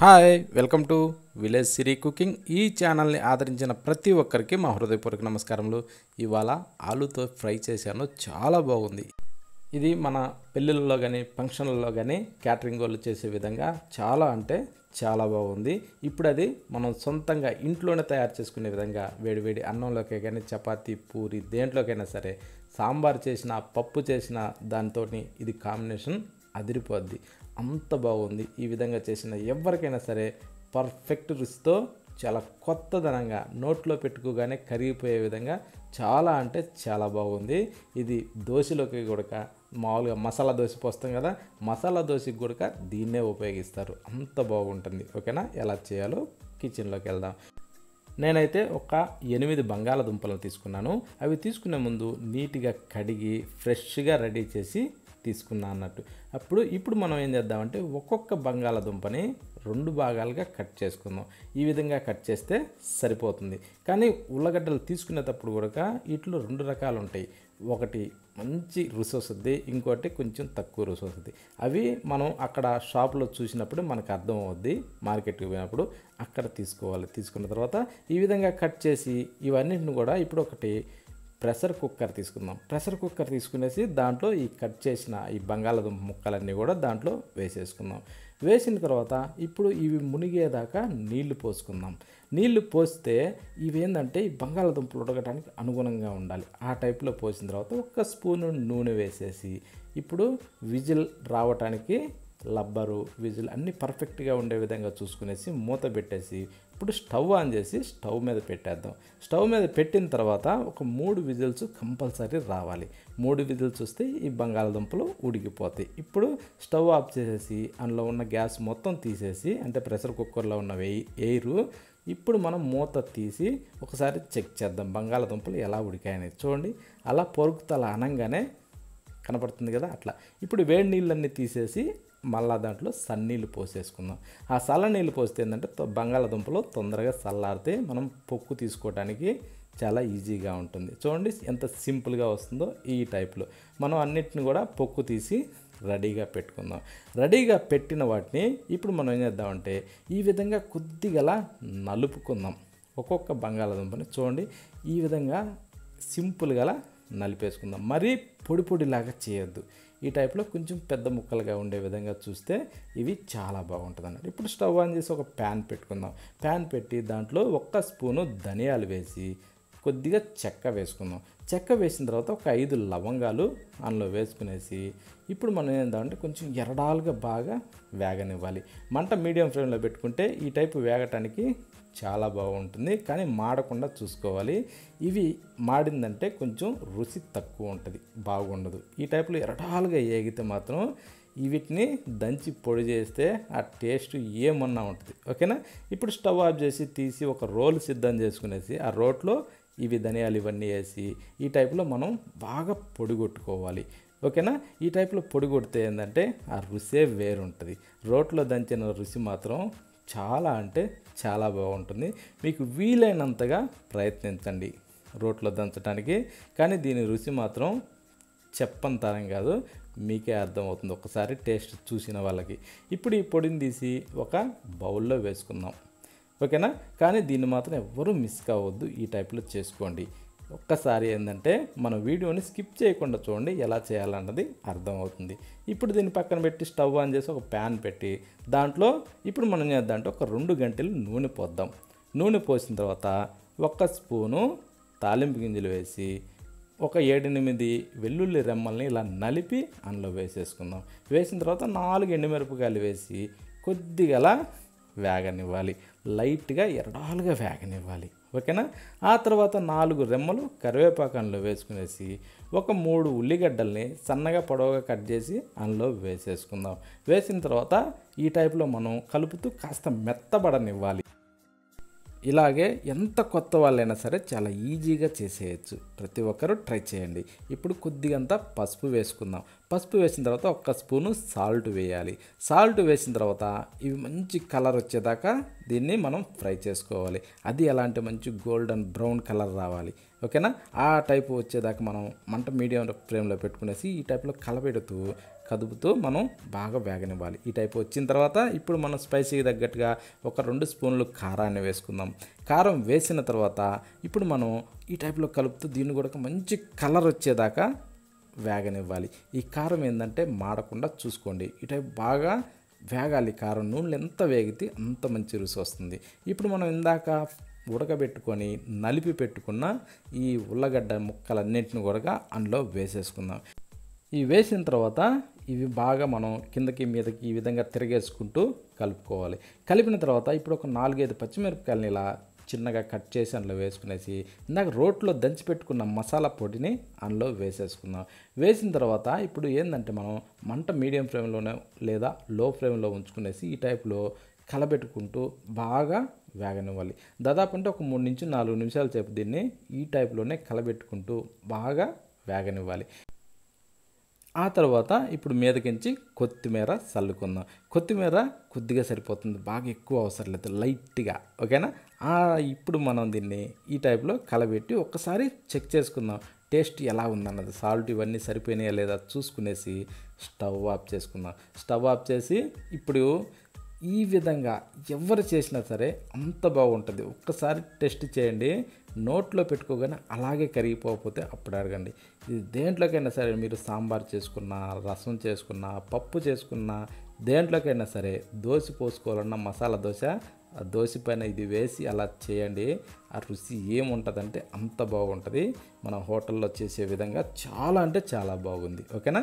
hi welcome to village సిరీ cooking ఈ ఛానల్ని ఆదరించిన ప్రతి ఒక్కరికి మా హృదయపూర్వక నమస్కారములు ఇవాళ ఆలుతో ఫ్రై చేశాను చాలా బాగుంది ఇది మన పెళ్ళిళ్ళలో కానీ ఫంక్షన్లలో కానీ క్యాటరింగ్ వాళ్ళు చేసే విధంగా చాలా అంటే చాలా బాగుంది ఇప్పుడు అది మనం సొంతంగా ఇంట్లోనే తయారు చేసుకునే విధంగా వేడివేడి అన్నంలోకే కానీ చపాతీ పూరి దేంట్లోకైనా సరే సాంబార్ చేసిన పప్పు చేసిన దానితోటి ఇది కాంబినేషన్ అదిరిపోద్ది అంత బాగుంది ఈ విధంగా చేసిన ఎవరికైనా సరే పర్ఫెక్ట్ రుచితో చాలా కొత్తదనంగా నోట్లో పెట్టుకోగానే కరిగిపోయే విధంగా చాలా అంటే చాలా బాగుంది ఇది దోశలోకి కూడక మామూలుగా మసాలా దోశ పోస్తాం కదా మసాలా దోశకి కూడక దీన్నే ఉపయోగిస్తారు అంత బాగుంటుంది ఓకేనా ఎలా చేయాలో కిచెన్లోకి వెళ్దాం నేనైతే ఒక ఎనిమిది బంగాళదుంపలను తీసుకున్నాను అవి తీసుకునే ముందు నీట్గా కడిగి ఫ్రెష్గా రెడీ చేసి తీసుకున్నా అన్నట్టు అప్పుడు ఇప్పుడు మనం ఏం చేద్దామంటే ఒక్కొక్క బంగాళాదుంపని రెండు భాగాలుగా కట్ చేసుకుందాం ఈ విధంగా కట్ చేస్తే సరిపోతుంది కానీ ఉల్లగడ్డలు తీసుకునేటప్పుడు కూడా వీటిలో రెండు రకాలు ఉంటాయి ఒకటి మంచి రుసి వస్తుంది ఇంకోటి కొంచెం తక్కువ రుసి వస్తుంది అవి మనం అక్కడ షాప్లో చూసినప్పుడు మనకు అర్థం అవుద్ది మార్కెట్కి పోయినప్పుడు అక్కడ తీసుకోవాలి తీసుకున్న తర్వాత ఈ విధంగా కట్ చేసి ఇవన్నింటిని కూడా ఇప్పుడు ఒకటి ప్రెషర్ కుక్కర్ తీసుకుందాం ప్రెషర్ కుక్కర్ తీసుకునేసి దాంట్లో ఈ కట్ చేసిన ఈ బంగాళాదుంప ముక్కలన్నీ కూడా దాంట్లో వేసేసుకుందాం వేసిన తర్వాత ఇప్పుడు ఇవి మునిగేదాకా నీళ్లు పోసుకుందాం నీళ్లు పోస్తే ఏంటంటే ఈ బంగాళాదుంపలు ఉడకడానికి అనుగుణంగా ఉండాలి ఆ టైప్లో పోసిన తర్వాత ఒక్క స్పూను నూనె వేసేసి ఇప్పుడు విజిల్ రావటానికి లబ్బరు విజిల్ అన్నీ పర్ఫెక్ట్గా ఉండే విధంగా చూసుకునేసి మూత పెట్టేసి ఇప్పుడు స్టవ్ ఆన్ చేసి స్టవ్ మీద పెట్టేద్దాం స్టవ్ మీద పెట్టిన తర్వాత ఒక మూడు విజిల్స్ కంపల్సరీ రావాలి మూడు విజిల్స్ వస్తే ఈ బంగాళదుంపలు ఉడికిపోతాయి ఇప్పుడు స్టవ్ ఆఫ్ చేసేసి అందులో ఉన్న గ్యాస్ మొత్తం తీసేసి అంటే ప్రెషర్ కుక్కర్లో ఉన్న ఎయిరు ఇప్పుడు మనం మూత తీసి ఒకసారి చెక్ చేద్దాం బంగాళదుంపలు ఎలా ఉడికాయని చూడండి అలా పొరుగుతల అనంగానే కనపడుతుంది కదా అట్లా ఇప్పుడు వేడి నీళ్ళన్నీ తీసేసి మళ్ళా దాంట్లో సన్నీళ్ళు పోసేసుకుందాం ఆ చల్ల నీళ్ళు పోస్తే ఏంటంటే బంగాళదుంపలు తొందరగా చల్లారితే మనం పొక్కు తీసుకోవడానికి చాలా ఈజీగా ఉంటుంది చూడండి ఎంత సింపుల్గా వస్తుందో ఈ టైప్లో మనం అన్నిటిని కూడా పొక్కు తీసి రెడీగా పెట్టుకుందాం రెడీగా పెట్టిన వాటిని ఇప్పుడు మనం ఏం చేద్దామంటే ఈ విధంగా కొద్దిగా నలుపుకుందాం ఒక్కొక్క బంగాళదుంపని చూడండి ఈ విధంగా సింపుల్గా నలిపేసుకుందాం మరీ పొడి పొడిలాగా చేయొద్దు ఈ టైప్లో కొంచెం పెద్ద ముక్కలుగా ఉండే విధంగా చూస్తే ఇవి చాలా బాగుంటుంది అన్నమాట ఇప్పుడు స్టవ్ ఆన్ చేసి ఒక ప్యాన్ పెట్టుకుందాం ప్యాన్ పెట్టి దాంట్లో ఒక్క స్పూను ధనియాలు వేసి కొద్దిగా చెక్క వేసుకుందాం చెక్క వేసిన తర్వాత ఒక ఐదు లవంగాలు అందులో వేసుకునేసి ఇప్పుడు మనం ఏంటంటే కొంచెం ఎరడాలుగా బాగా వేగనివ్వాలి మంట మీడియం ఫ్లేమ్లో పెట్టుకుంటే ఈ టైపు వేగటానికి చాలా బాగుంటుంది కానీ మాడకుండా చూసుకోవాలి ఇవి మాడిందంటే కొంచెం రుచి తక్కువ ఉంటుంది బాగుండదు ఈ టైప్లో ఎరటాలుగా ఏగితే మాత్రం వీటిని దంచి పొడి చేస్తే ఆ టేస్ట్ ఏమన్నా ఉంటుంది ఓకేనా ఇప్పుడు స్టవ్ ఆఫ్ చేసి తీసి ఒక రోల్ సిద్ధం చేసుకునేసి ఆ రోట్లో ఇవి ధనియాలు ఇవన్నీ వేసి ఈ టైప్లో మనం బాగా పొడిగొట్టుకోవాలి ఓకేనా ఈ టైప్లో కొడితే ఏంటంటే ఆ రుసే వేరుంటుంది రోట్లో దంచిన రుచి మాత్రం చాలా అంటే చాలా బాగుంటుంది మీకు వీలైనంతగా ప్రయత్నించండి రోట్లో దంచడానికి కానీ దీని రుచి మాత్రం తరం కాదు మీకే అర్థమవుతుంది ఒకసారి టేస్ట్ చూసిన వాళ్ళకి ఇప్పుడు ఈ పొడిని తీసి ఒక బౌల్లో వేసుకుందాం ఓకేనా కానీ దీన్ని మాత్రం ఎవ్వరూ మిస్ కావద్దు ఈ టైప్లో చేసుకోండి ఒక్కసారి ఏంటంటే మన వీడియోని స్కిప్ చేయకుండా చూడండి ఎలా చేయాలన్నది అర్థమవుతుంది ఇప్పుడు దీన్ని పక్కన పెట్టి స్టవ్ ఆన్ చేసి ఒక ప్యాన్ పెట్టి దాంట్లో ఇప్పుడు మనం చేద్దామంటే ఒక రెండు గంటలు నూనె పోద్దాం నూనె పోసిన తర్వాత ఒక స్పూను తాలింపు గింజలు వేసి ఒక ఏడెనిమిది వెల్లుల్లి రెమ్మల్ని ఇలా నలిపి అందులో వేసేసుకుందాం వేసిన తర్వాత నాలుగు ఎండుమిరపకాయలు వేసి కొద్దిగా వేగనివ్వాలి లైట్గా ఎరడాలుగా వేగనివ్వాలి ఓకేనా ఆ తర్వాత నాలుగు రెమ్మలు కరివేపాకంలో వేసుకునేసి ఒక మూడు ఉల్లిగడ్డల్ని సన్నగా పొడవుగా కట్ చేసి అందులో వేసేసుకుందాం వేసిన తర్వాత ఈ టైప్లో మనం కలుపుతూ కాస్త మెత్తబడనివ్వాలి ఇలాగే ఎంత కొత్త వాళ్ళైనా సరే చాలా ఈజీగా చేసేయచ్చు ప్రతి ఒక్కరూ ట్రై చేయండి ఇప్పుడు కొద్దిగంత పసుపు వేసుకుందాం పసుపు వేసిన తర్వాత ఒక్క స్పూను సాల్ట్ వేయాలి సాల్ట్ వేసిన తర్వాత ఇవి మంచి కలర్ వచ్చేదాకా దీన్ని మనం ఫ్రై చేసుకోవాలి అది ఎలాంటి మంచి గోల్డెన్ బ్రౌన్ కలర్ రావాలి ఓకేనా ఆ టైపు వచ్చేదాకా మనం మంట మీడియం ఫ్లేమ్లో పెట్టుకునేసి ఈ టైప్లో కలపెడుతూ కదుపుతూ మనం బాగా వేగనివ్వాలి ఈ టైప్ వచ్చిన తర్వాత ఇప్పుడు మనం స్పైసీకి తగ్గట్టుగా ఒక రెండు స్పూన్లు కారాన్ని వేసుకుందాం కారం వేసిన తర్వాత ఇప్పుడు మనం ఈ టైప్లో కలుపుతూ దీన్ని కూడా మంచి కలర్ వచ్చేదాకా వేగనివ్వాలి ఈ కారం ఏంటంటే మాడకుండా చూసుకోండి ఈ టైప్ బాగా వేగాలి కారం నూనెలు ఎంత వేగితే అంత మంచి రుచి వస్తుంది ఇప్పుడు మనం ఇందాక ఉడకబెట్టుకొని నలిపి పెట్టుకున్న ఈ ఉల్లగడ్డ ముక్కలన్నింటిని కూడా అందులో వేసేసుకుందాం ఈ వేసిన తర్వాత ఇవి బాగా మనం కిందకి మీదకి ఈ విధంగా తిరగేసుకుంటూ కలుపుకోవాలి కలిపిన తర్వాత ఇప్పుడు ఒక నాలుగైదు పచ్చిమిరపకాయలని ఇలా చిన్నగా కట్ చేసి అందులో వేసుకునేసి ఇందాక రోట్లో దంచి పెట్టుకున్న మసాలా పొడిని అందులో వేసేసుకుందాం వేసిన తర్వాత ఇప్పుడు ఏంటంటే మనం మంట మీడియం ఫ్లేమ్లోనే లేదా లో ఫ్లేమ్లో ఉంచుకునేసి ఈ టైప్లో కలబెట్టుకుంటూ బాగా వేగనివ్వాలి దాదాపు అంటే ఒక మూడు నుంచి నాలుగు నిమిషాల సేపు దీన్ని ఈ టైప్లోనే కలబెట్టుకుంటూ బాగా వేగనివ్వాలి ఆ తర్వాత ఇప్పుడు మీదకించి కొత్తిమీర చల్లుకుందాం కొత్తిమీర కొద్దిగా సరిపోతుంది బాగా ఎక్కువ అవసరం లేదు లైట్గా ఓకేనా ఇప్పుడు మనం దీన్ని ఈ టైప్లో కలబెట్టి ఒక్కసారి చెక్ చేసుకుందాం టేస్ట్ ఎలా ఉందన్నది సాల్ట్ ఇవన్నీ సరిపోయినాయా లేదా చూసుకునేసి స్టవ్ ఆఫ్ చేసుకుందాం స్టవ్ ఆఫ్ చేసి ఇప్పుడు ఈ విధంగా ఎవరు చేసినా సరే అంత బాగుంటుంది ఒక్కసారి టెస్ట్ చేయండి నోట్లో పెట్టుకోగానే అలాగే కరిగిపోకపోతే అప్పుడు అడగండి ఇది దేంట్లోకైనా సరే మీరు సాంబార్ చేసుకున్నా రసం చేసుకున్నా పప్పు చేసుకున్నా దేంట్లోకైనా సరే దోశ పోసుకోవాలన్నా మసాలా దోశ ఆ దోశ పైన ఇది వేసి అలా చేయండి ఆ రుచి ఏముంటుందంటే అంత బాగుంటుంది మనం హోటల్లో చేసే విధంగా చాలా అంటే చాలా బాగుంది ఓకేనా